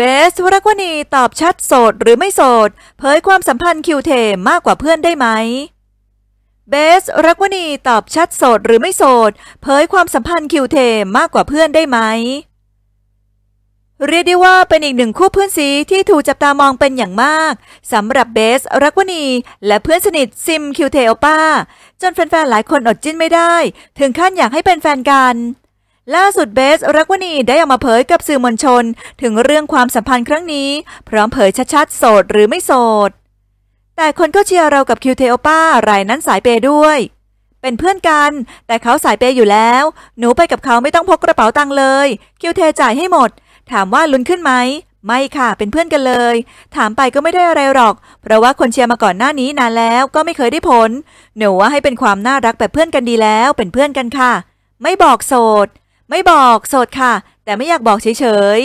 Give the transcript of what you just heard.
เบสวรกวณีตอบชัดโสดหรือไม่โสดเผยความสัมพันธ์คิวเทมากกว่าเพื่อนได้ไหมเบส รักวณีตอบชัดโสดหรือไม่โสดเผยความสัมพันธ์คิวเทมากกว่าเพื่อนได้ไหมเรียกได้ว่าเป็นอีกหนึ่งคู่เพื่อนซีที่ถูกจับตามองเป็นอย่างมากสำหรับเบส รักวณีและเพื่อนสนิทซิมคิวเทโอป้าจนแฟนๆหลายคนอดจิ้นไม่ได้ ถึงขั้นอยากให้เป็นแฟนกันล่าสุดเบสรักวณีได้ออกมาเผยกับสื่อมวลชน ถึงเรื่องความสัมพันธ์ครั้งนี้ พร้อมเผยชัดๆโสดหรือไม่โสด แต่คนก็เชียร์เรากับคิวเทโอป้ารายนั้นสายเปด้วย เป็นเพื่อนกัน แต่เขาสายเปอยู่แล้ว หนูไปกับเขาไม่ต้องพกกระเป๋าตังค์เลยคิวเทจ่ายให้หมดถามว่าลุ้นขึ้นไหมไม่ค่ะเป็นเพื่อนกันเลย ถามไปก็ไม่ได้อะไรหรอกเพราะว่าคนเชียร์มาก่อนหน้านี้นานแล้ว ก็ไม่เคยได้ผลหนูว่าให้เป็นความน่ารักแบบเพื่อนกันดีแล้วเป็นเพื่อนกันค่ะ ไม่บอกโสดไม่บอก โสดค่ะ แต่ไม่อยากบอกเฉย